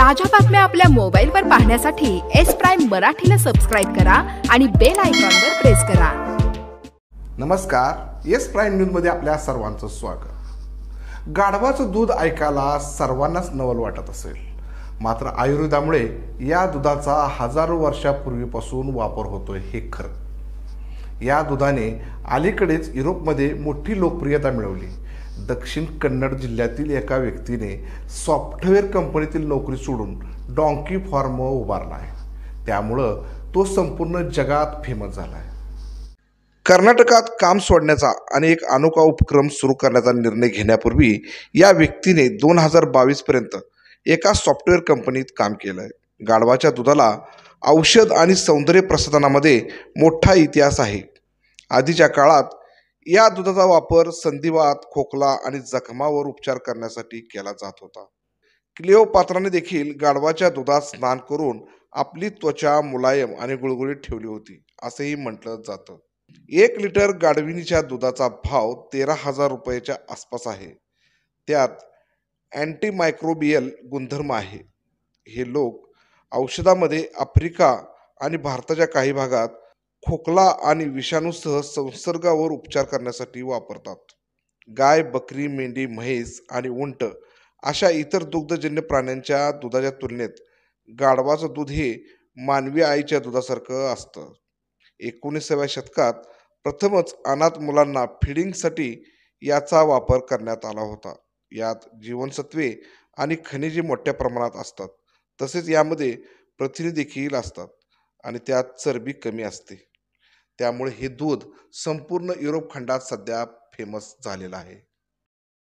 ताज्या बातम्या आपल्या मोबाईल वर पाहण्यासाठी एस प्राईम मराठीला सबस्क्राईब करा आणि बेल आयकॉन वर प्रेस करा नमस्कार एस प्राईम मध्ये आपल्या सर्वांचं स्वागत गाढवाचं दूध ऐकायला सर्वांनाच नवल वाटत असेल मात्र आयुर्वेदामुळे या दुधाचा हजारो वर्षापूर्वीपासून वापर होतोय हे खरं या दुधाने अलीकडेच युरोपमध्ये मोठी लोकप्रियता मिळवली दक्षिण कन्नड जिल्ह्यातील एका व्यक्तीने सॉफ्टवेअर कंपनीतील नोकरी सोडून डॉंकी फॉर्म उभारला आहे त्यामुळं तो संपूर्ण जगात फेमस झाला आहे कर्नाटकात काम सोडण्याचा आणि एक अनोखा उपक्रम सुरू करण्याचा निर्णय घेण्यापूर्वी या व्यक्तीने दोन हजार बावीसपर्यंत एका सॉफ्टवेअर कंपनीत काम केलं आहे गाढवाच्या दुधाला औषध आणि सौंदर्य प्रसाधनामध्ये मोठा इतिहास आहे आधीच्या काळात या दुधाचा वापर संधिवात खोकला आणि जखमावर उपचार करण्यासाठी केला जात होता क्लिओ पात्राने देखील गाढवाच्या दुधात स्नान करून आपली त्वचा मुलायम आणि गुळगुळीत ठेवली होती असेही म्हटलं जातं एक लिटर गाढविणीच्या दुधाचा भाव तेरा हजार रुपयाच्या आसपास आहे त्यात अँटीमायक्रोबियल गुणधर्म आहे हे लोक औषधामध्ये आफ्रिका आणि भारताच्या काही भागात खोकला आणि विषाणूसह संसर्गावर उपचार करण्यासाठी वापरतात गाय बकरी मेंढी म्हैस आणि उंट अशा इतर दुग्धजन्य प्राण्यांच्या दुधाच्या तुलनेत गाढवाचं दूध हे मानवी आईच्या दुधासारखं असतं एकोणीसाव्या शतकात प्रथमच अनाथ मुलांना फिडिंगसाठी याचा वापर करण्यात आला होता यात जीवनसत्वे आणि खनिजे मोठ्या प्रमाणात असतात तसेच यामध्ये प्रथिने देखील असतात आणि त्यात चरबी कमी असते त्यामुळे हे दूध संपूर्ण युरोप खंडात सध्या फेमस झालेलं आहे